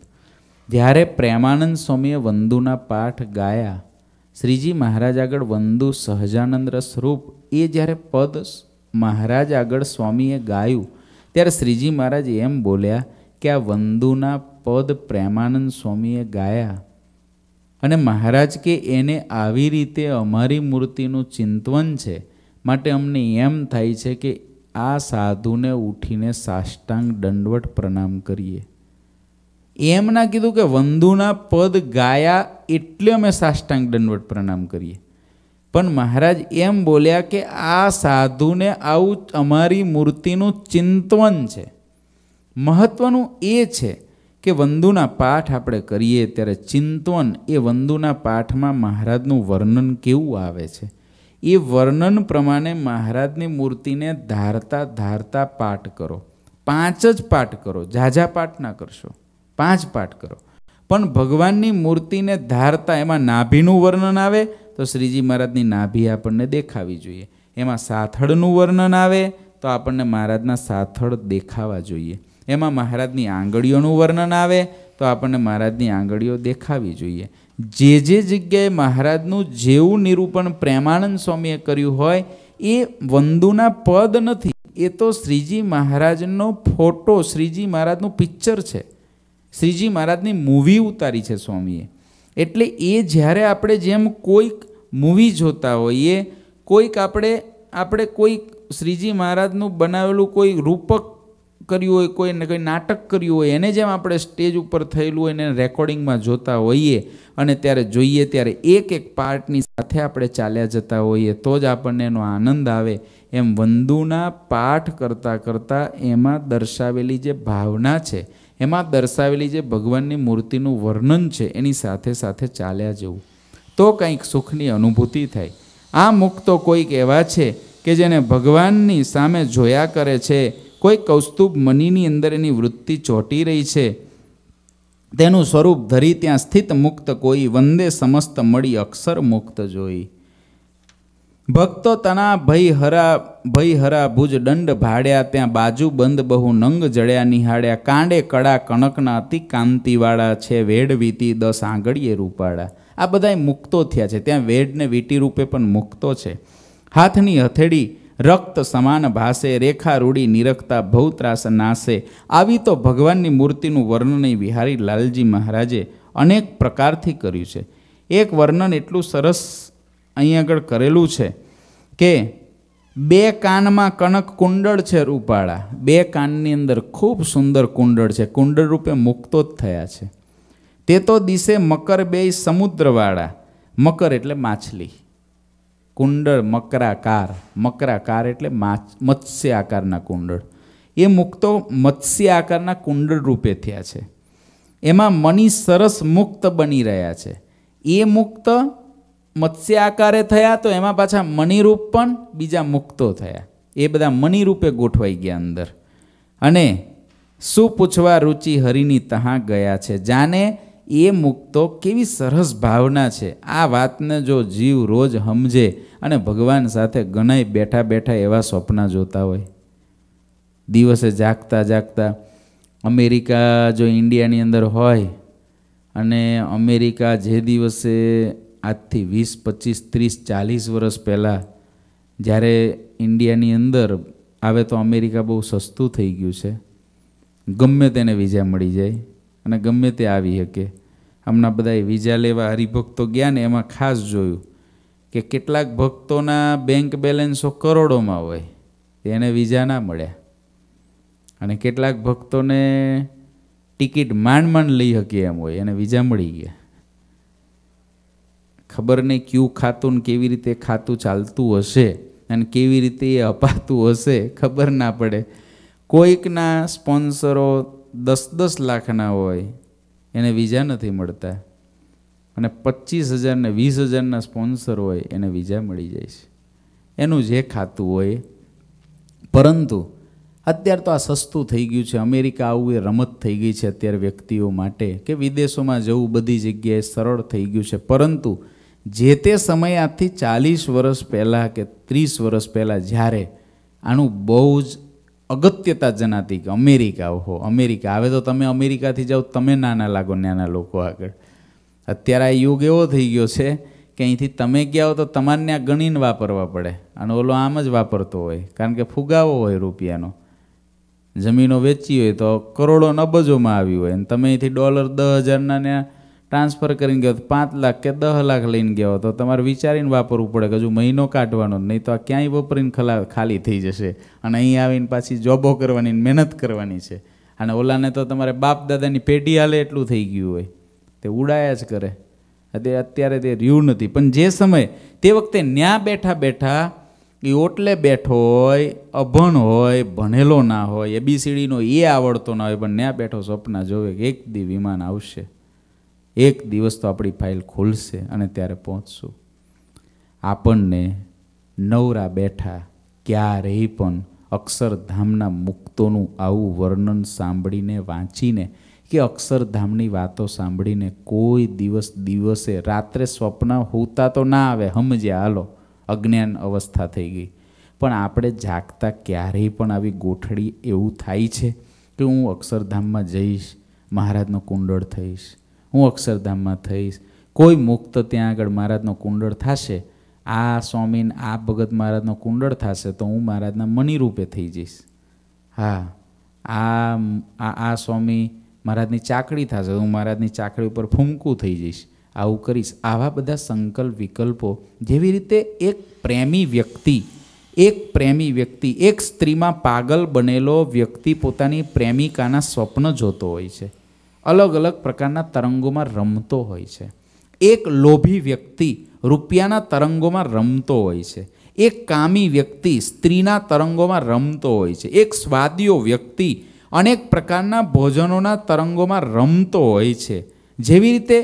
જ્યારે પ્રેમાનંદ સ્વામીએ વંદુના પાઠ ગાયા શ્રીજી મહારાજ આગળ વંદુ સહજાનંદ રસરૂપ એ જ્યારે પદ મહારાજ આગળ સ્વામીએ ગાયું ત્યારે શ્રીજી મહારાજ એમ બોલ્યા કે આ વંદુના પદ પ્રેમાનંદ સ્વામીએ ગાયા અને મહારાજ કે એને આવી રીતે અમારી મૂર્તિનું ચિંતવન છે માટે અમને એમ થાય છે કે આ સાધુને ઉઠીને સાષ્ટાંગ દંડવટ પ્રણામ કરીએ એમ ના કીધું કે વંદુના પદ ગાયા એટલે અમે સાષ્ટાંગ દંડવટ પ્રણામ કરીએ પણ મહારાજ એમ બોલ્યા કે આ સાધુને આવું અમારી મૂર્તિનું ચિંતવન છે મહત્ત્વનું એ છે કે વંદુના પાઠ આપણે કરીએ ત્યારે ચિંતવન એ વંદુના પાઠમાં મહારાજનું વર્ણન કેવું આવે છે એ વર્ણન પ્રમાણે મહારાજની મૂર્તિને ધારતા ધારતા પાઠ કરો પાંચ જ પાઠ કરો ઝાઝા પાઠ ના કરશો પાંચ પાઠ કરો પણ ભગવાનની મૂર્તિને ધારતા એમાં નાભીનું વર્ણન આવે તો શ્રીજી મહારાજની નાભી આપણને દેખાવી જોઈએ એમાં સાથળનું વર્ણન આવે તો આપણને મહારાજના સાથળ દેખાવા જોઈએ એમાં મહારાજની આંગળીઓનું વર્ણન આવે તો આપણને મહારાજની આંગળીઓ દેખાવી જોઈએ જે જે જગ્યાએ મહારાજનું જેવું નિરૂપણ પ્રેમાનંદ સ્વામીએ કર્યું હોય એ વંદુના પદ નથી એ તો શ્રીજી મહારાજનો ફોટો શ્રીજી મહારાજનું પિક્ચર છે શ્રીજી મહારાજની મૂવી ઉતારી છે સ્વામીએ એટલે એ જ્યારે આપણે જેમ કોઈક મૂવી જોતા હોઈએ કોઈક આપણે આપણે કોઈક શ્રીજી મહારાજનું બનાવેલું કોઈ રૂપક કર્યું હોય કોઈ ને કોઈ નાટક કર્યું હોય એને જેમ આપણે સ્ટેજ ઉપર થયેલું હોય એને રેકોર્ડિંગમાં જોતા હોઈએ અને ત્યારે જોઈએ ત્યારે એક એક પાર્ટની સાથે આપણે ચાલ્યા જતા હોઈએ તો જ આપણને એનો આનંદ આવે એમ વંદુના પાઠ કરતાં કરતાં એમાં દર્શાવેલી જે ભાવના છે એમાં દર્શાવેલી જે ભગવાનની મૂર્તિનું વર્ણન છે એની સાથે સાથે ચાલ્યા જવું તો કંઈક સુખની અનુભૂતિ થાય આ મુખ કોઈક એવા છે કે જેને ભગવાનની સામે જોયા કરે છે કોઈ કૌસ્તુભ મનીની અંદર એની વૃત્તિ ચોંટી રહી છે તેનું સ્વરૂપ ધરી ત્યાં સ્થિત મુક્ત કોઈ વંદે સમસ્ત મળી અક્ષર મુક્ત જોઈ ભક્તો તના ભય હરા ભય હરા ભુજ દંડ ભાડ્યા ત્યાં બાજુ બંધ બહુ નંગ જળ્યા નિહાળ્યા કાંડે કડા કણકના અતિ કાંતિવાળા છે વેડ વીતી દસ આંગળીએ રૂપાળા આ બધાય મુક્તો થયા છે ત્યાં વેડને વીટી રૂપે પણ મુક્તો છે હાથની હથેળી રક્ત સમાન ભાસે રેખા રૂડી નિરખતા ભૌત્રાસ નાશે આવી તો ભગવાનની મૂર્તિનું વર્ણન વિહારી લાલજી મહારાજે અનેક પ્રકારથી કર્યું છે એક વર્ણન એટલું સરસ અહીં આગળ કરેલું છે કે બે કાનમાં કનક કુંડળ છે રૂપાળા બે કાનની અંદર ખૂબ સુંદર કુંડળ છે કુંડળ રૂપે મુક્તો જ થયા છે તે તો દિશે મકર બે સમુદ્રવાળા મકર એટલે માછલી કુંડળ મકરાકાર મકરાકાર એટલે મત્સ્ય આકારના કુંડળ એ મુક્તો મત્સ્ય આકારના કુંડળ રૂપે થયા છે એમાં મની સરસ મુક્ત બની રહ્યા છે એ મુક્ત મત્સ્ય આકારે થયા તો એમાં પાછા મણિરૂપ પણ બીજા મુક્તો થયા એ બધા મણિરૂપે ગોઠવાઈ ગયા અંદર અને શું પૂછવા રુચિ હરિની તહાં ગયા છે જાને એ મુક્તો કેવી સરસ ભાવના છે આ વાતને જો જીવ રોજ સમજે અને ભગવાન સાથે ગણાય બેઠા બેઠા એવા સ્વપ્ન જોતા હોય દિવસે જાગતા જાગતા અમેરિકા જો ઇન્ડિયાની અંદર હોય અને અમેરિકા જે દિવસે આજથી વીસ પચીસ ત્રીસ ચાલીસ વર્ષ પહેલાં જ્યારે ઇન્ડિયાની અંદર આવે તો અમેરિકા બહુ સસ્તું થઈ ગયું છે ગમે તેને વિઝા મળી જાય અને ગમે તે આવી શકે હમણાં બધા વિઝા લેવા હરિભક્તો ગયા ને એમાં ખાસ જોયું કે કેટલાક ભક્તોના બેંક બેલેન્સો કરોડોમાં હોય એને વિઝા ના મળ્યા અને કેટલાક ભક્તોને ટિકિટ માંડ માંડ લઈ શકીએ એમ હોય એને વિઝા મળી ગયા ખબર નહીં ક્યું ખાતું ને કેવી રીતે ખાતું ચાલતું હશે અને કેવી રીતે એ અપાતું હશે ખબર ના પડે કોઈકના સ્પોન્સરો દસ દસ લાખના હોય એને વિઝા નથી મળતા અને પચીસ હજારને વીસ હજારના સ્પોન્સર હોય એને વિઝા મળી જાય છે એનું જે ખાતું હોય પરંતુ અત્યારે તો આ સસ્તું થઈ ગયું છે અમેરિકા આવું એ રમત થઈ ગઈ છે અત્યારે વ્યક્તિઓ માટે કે વિદેશોમાં જવું બધી જગ્યાએ સરળ થઈ ગયું છે પરંતુ જે તે સમય આજથી ચાલીસ વર્ષ પહેલાં કે ત્રીસ વર્ષ પહેલાં જ્યારે આનું બહુ જ અગત્યતા જણાતી કે અમેરિકા હો અમેરિકા આવે તો તમે અમેરિકાથી જાઓ તમે નાના લાગો નાના લોકો આગળ અત્યારે આ યુગ એવો થઈ ગયો છે કે અહીંથી તમે ગયા તો તમારે ત્યાં ગણીને વાપરવા પડે અને ઓલો આમ જ વાપરતો હોય કારણ કે ફુગાવો હોય રૂપિયાનો જમીનો વેચી હોય તો કરોડો નબજોમાં આવી હોય અને તમે અહીંથી ડોલર દસ હજારના ત્યાં ટ્રાન્સફર કરીને ગયો તો પાંચ લાખ કે દસ લાખ લઈને ગયો તો તમારે વિચારીને વાપરવું પડે કે હજુ મહિનો કાઢવાનો નહીં તો આ ક્યાંય વપરીને ખલા ખાલી થઈ જશે અને અહીં આવીને પાછી જોબો કરવાની મહેનત કરવાની છે અને ઓલાને તો તમારે બાપ દાદાની પેઢી હાલે એટલું થઈ ગયું હોય તે ઉડાયા જ કરે તે અત્યારે તે રહ્યું નથી પણ જે સમય તે વખતે ન્યા બેઠા બેઠા એ ઓટલે બેઠો હોય અભણ હોય ભણેલો ના હોય એબીસીડીનો એ આવડતો ના હોય પણ ન્યા બેઠો સપના જોવે કે એક દી વિમાન આવશે એક દિવસ તો આપણી ફાઇલ ખોલશે અને ત્યારે પહોંચશું આપણને નવરા બેઠા ક્યારેય પણ અક્ષરધામના મુક્તોનું આવું વર્ણન સાંભળીને વાંચીને કે અક્ષરધામની વાતો સાંભળીને કોઈ દિવસ દિવસે રાત્રે સ્વપ્ન હોતા તો ના આવે સમજ્યા હાલો અજ્ઞાન અવસ્થા થઈ ગઈ પણ આપણે જાગતા ક્યારેય પણ આવી ગોઠડી એવું થાય છે કે હું અક્ષરધામમાં જઈશ મહારાજનો કુંડળ થઈશ હું અક્ષરધામમાં થઈશ કોઈ મુક્ત ત્યાં આગળ મહારાજનો કુંડળ થશે આ સ્વામીન આ ભગત મહારાજનો કુંડળ થશે તો હું મહારાજના મણિરૂપે થઈ જઈશ હા આ આ સ્વામી મહારાજની ચાકડી થશે હું મહારાજની ચાકડી ઉપર ફૂમકું થઈ જઈશ આવું કરીશ આવા બધા સંકલ્પ વિકલ્પો જેવી રીતે એક પ્રેમી વ્યક્તિ એક પ્રેમી વ્યક્તિ એક સ્ત્રીમાં પાગલ બનેલો વ્યક્તિ પોતાની પ્રેમિકાના સ્વપ્ન જોતો હોય છે અલગ અલગ પ્રકારના તરંગોમાં રમતો હોય છે એક લોભી વ્યક્તિ રૂપિયાના તરંગોમાં રમતો હોય છે એક કામી વ્યક્તિ સ્ત્રીના તરંગોમાં રમતો હોય છે એક સ્વાદીઓ વ્યક્તિ અનેક પ્રકારના ભોજનોના તરંગોમાં રમતો હોય છે જેવી રીતે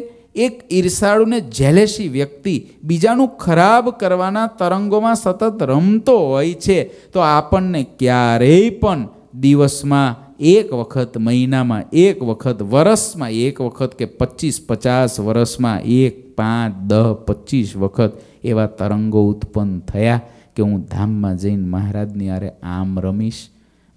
એક ઈર્ષાળુને જેલેસી વ્યક્તિ બીજાનું ખરાબ કરવાના તરંગોમાં સતત રમતો હોય છે તો આપણને ક્યારેય પણ દિવસમાં એક વખત મહિનામાં એક વખત વરસમાં એક વખત કે પચીસ પચાસ વરસમાં એક પાંચ દહ પચીસ વખત એવા તરંગો ઉત્પન્ન થયા કે હું ધામમાં જઈને મહારાજની આરે આમ રમીશ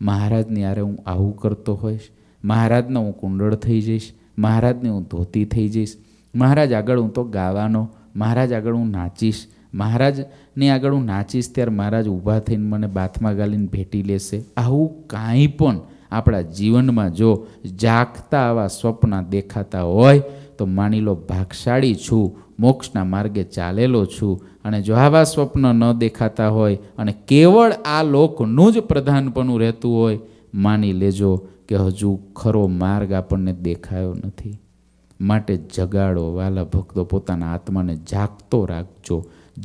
મહારાજની આરે હું આવું કરતો હોઈશ મહારાજનો હું કુંડળ થઈ જઈશ મહારાજને હું ધોતી થઈ જઈશ મહારાજ આગળ હું તો ગાવાનો મહારાજ આગળ હું નાચીશ મહારાજની આગળ હું નાચીશ ત્યારે મહારાજ ઊભા થઈને મને બાથમાં ગાલીને ભેટી લેશે આવું કાંઈ પણ આપણા જીવનમાં જો જાગતા આવા સ્વપ્ન દેખાતા હોય તો માની લો ભાગશાળી છું મોક્ષના માર્ગે ચાલેલો છું અને જો આવા સ્વપ્ન ન દેખાતા હોય અને કેવળ આ લોકનું જ પ્રધાનપણું રહેતું હોય માની લેજો કે હજુ ખરો માર્ગ આપણને દેખાયો નથી માટે જગાડો વાલા ભક્તો પોતાના આત્માને જાગતો રાખજો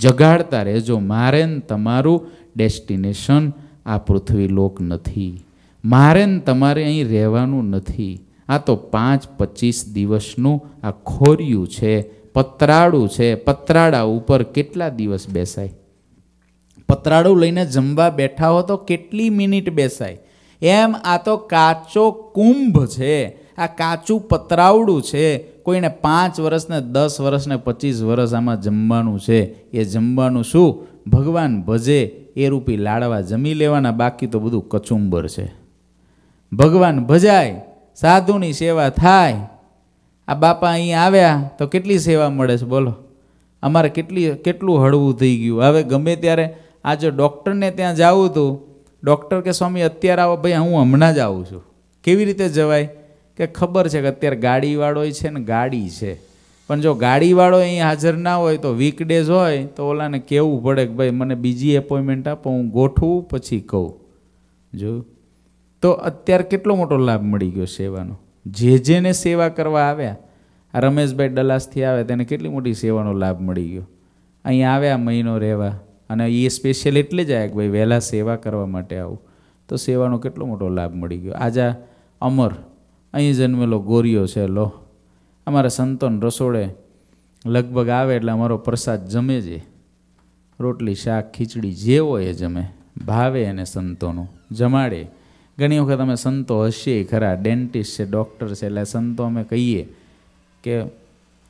જગાડતા રહેજો મારે તમારું ડેસ્ટિનેશન આ પૃથ્વી લોક નથી મારે ને તમારે અહીં રહેવાનું નથી આ તો પાંચ પચીસ દિવસનું આ ખોરિયું છે પતરાળું છે પતરાળા ઉપર કેટલા દિવસ બેસાય પતરાળું લઈને જમવા બેઠા હો તો કેટલી મિનિટ બેસાય એમ આ તો કાચો કુંભ છે આ કાચું પતરાવડું છે કોઈને પાંચ વર્ષને દસ વર્ષને પચીસ વર્ષ આમાં જમવાનું છે એ જમવાનું શું ભગવાન ભજે એ રૂપી લાડવા જમી લેવાના બાકી તો બધું કચુંબર છે ભગવાન ભજાય સાધુની સેવા થાય આ બાપા અહીં આવ્યા તો કેટલી સેવા મળે છે બોલો અમારે કેટલી કેટલું હળવું થઈ ગયું હવે ગમે ત્યારે આ જો ડૉક્ટરને ત્યાં જવું હતું ડૉક્ટર કે સ્વામી અત્યારે આવો ભાઈ હું હમણાં જ આવું છું કેવી રીતે જવાય કે ખબર છે કે અત્યારે ગાડીવાળો છે ને ગાડી છે પણ જો ગાડીવાળો અહીં હાજર ના હોય તો વીક ડેઝ હોય તો ઓલાને કહેવું પડે કે ભાઈ મને બીજી એપોઇન્ટમેન્ટ આપો હું ગોઠવું પછી કહું જોયું તો અત્યારે કેટલો મોટો લાભ મળી ગયો સેવાનો જે જેને સેવા કરવા આવ્યા આ રમેશભાઈ ડલાસથી આવે તેને કેટલી મોટી સેવાનો લાભ મળી ગયો અહીં આવ્યા મહિનો રહેવા અને એ સ્પેશિયલ એટલે જ આવ્યા કે ભાઈ વહેલા સેવા કરવા માટે આવું તો સેવાનો કેટલો મોટો લાભ મળી ગયો આજે અમર અહીં જન્મેલો ગોરિયો છે લો અમારા સંતોન રસોડે લગભગ આવે એટલે અમારો પ્રસાદ જમે છે રોટલી શાક ખીચડી જે હોય એ જમે ભાવે એને સંતોનો જમાડે ઘણી વખત અમે સંતો હસીએ ખરા ડેન્ટિસ્ટ છે ડૉક્ટર છે એટલે સંતો અમે કહીએ કે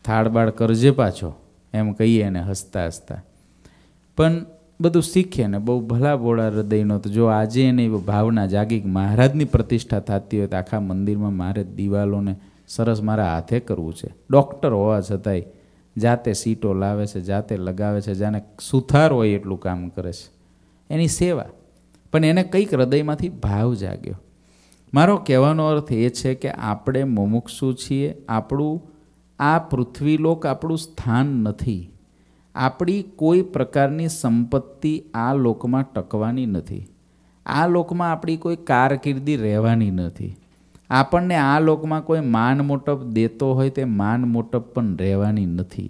થાળબાળ કરજે પાછો એમ કહીએ એને હસતા હસતા પણ બધું શીખે ને બહુ ભલા બોળા હૃદયનો તો જો આજે એને ભાવના જાગી મહારાજની પ્રતિષ્ઠા થતી હોય તો આખા મંદિરમાં મારે દિવાલોને સરસ મારા હાથે કરવું છે ડૉક્ટર હોવા છતાંય જાતે સીટો લાવે છે જાતે લગાવે છે જાણે સુથાર હોય એટલું કામ કરે છે એની સેવા પણ એને કંઈક હૃદયમાંથી ભાવ જાગ્યો મારો કહેવાનો અર્થ એ છે કે આપણે મુમુક્ષુ છીએ આપણું આ પૃથ્વીલોક આપણું સ્થાન નથી આપણી કોઈ પ્રકારની સંપત્તિ આ લોકમાં ટકવાની નથી આ લોકમાં આપણી કોઈ કારકિર્દી રહેવાની નથી આપણને આ લોકમાં કોઈ માન મોટપ દેતો હોય તે માન મોટપ પણ રહેવાની નથી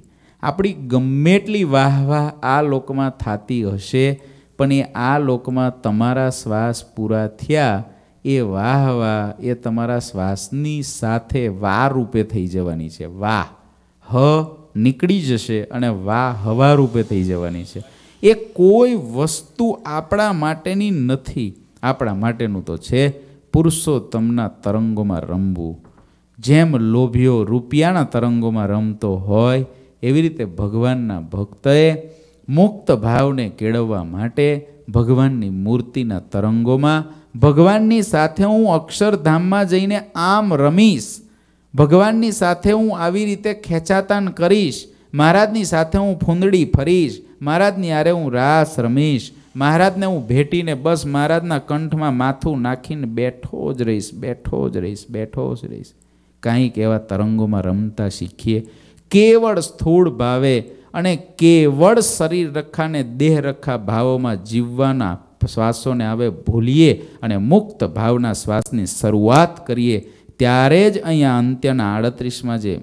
આપણી ગમે એટલી વાહ વાહ આ લોકમાં થતી હશે પણ એ આ લોકમાં તમારા શ્વાસ પૂરા થયા એ વાહ વાહ એ તમારા શ્વાસની સાથે વા રૂપે થઈ જવાની છે વાહ હ નીકળી જશે અને વાહ હવા રૂપે થઈ જવાની છે એ કોઈ વસ્તુ આપણા માટેની નથી આપણા માટેનું તો છે પુરુષો તમના તરંગોમાં રમવું જેમ લોભીઓ રૂપિયાના તરંગોમાં રમતો હોય એવી રીતે ભગવાનના ભક્તએ મુક્ત ભાવને કેળવવા માટે ભગવાનની મૂર્તિના તરંગોમાં ભગવાનની સાથે હું અક્ષરધામમાં જઈને આમ રમીશ ભગવાનની સાથે હું આવી રીતે ખેંચાતાન કરીશ મહારાજની સાથે હું ફૂંદડી ફરીશ મહારાજની આરે હું રાસ રમીશ મહારાજને હું ભેટીને બસ મહારાજના કંઠમાં માથું નાખીને બેઠો જ રહીશ બેઠો જ રહીશ બેઠો જ રહીશ કાંઈક એવા તરંગોમાં રમતા શીખીએ કેવળ સ્થૂળ ભાવે અને કેવળ શરીર રખાને દેહ રખા ભાવોમાં જીવવાના શ્વાસોને હવે ભૂલીએ અને મુક્ત ભાવના શ્વાસની શરૂઆત કરીએ ત્યારે જ અહીંયા અંત્યના આડત્રીસમાં જે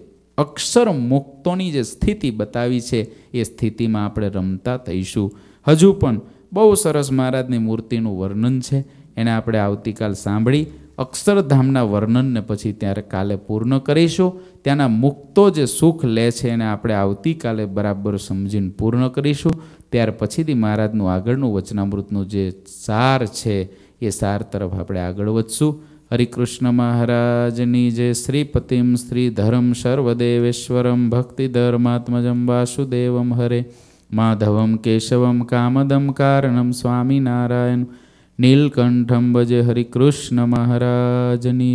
અક્ષર મુક્તોની જે સ્થિતિ બતાવી છે એ સ્થિતિમાં આપણે રમતા થઈશું હજુ પણ બહુ સરસ મહારાજની મૂર્તિનું વર્ણન છે એને આપણે આવતીકાલ સાંભળી અક્ષરધામના વર્ણનને પછી ત્યારે કાલે પૂર્ણ કરીશું ત્યાંના મુક્તો જે સુખ લે છે એને આપણે આવતીકાલે બરાબર સમજીને પૂર્ણ કરીશું ત્યાર પછીથી મહારાજનું આગળનું વચનામૃતનું જે સાર છે એ સાર તરફ આપણે આગળ વધશું હરિકૃષ્ણ મહારાજની જે શ્રીપતિમ શ્રી ધરમ સર્વદેવેશ્વરમ ભક્તિ ધર્માત્મજમ વાસુદેવમ હરે માધવમ કેશવમ કામદમ કારણમ સ્વામિનારાયણ નીલકંઠમ ભજે હરિકૃષ્ણ મહારાજની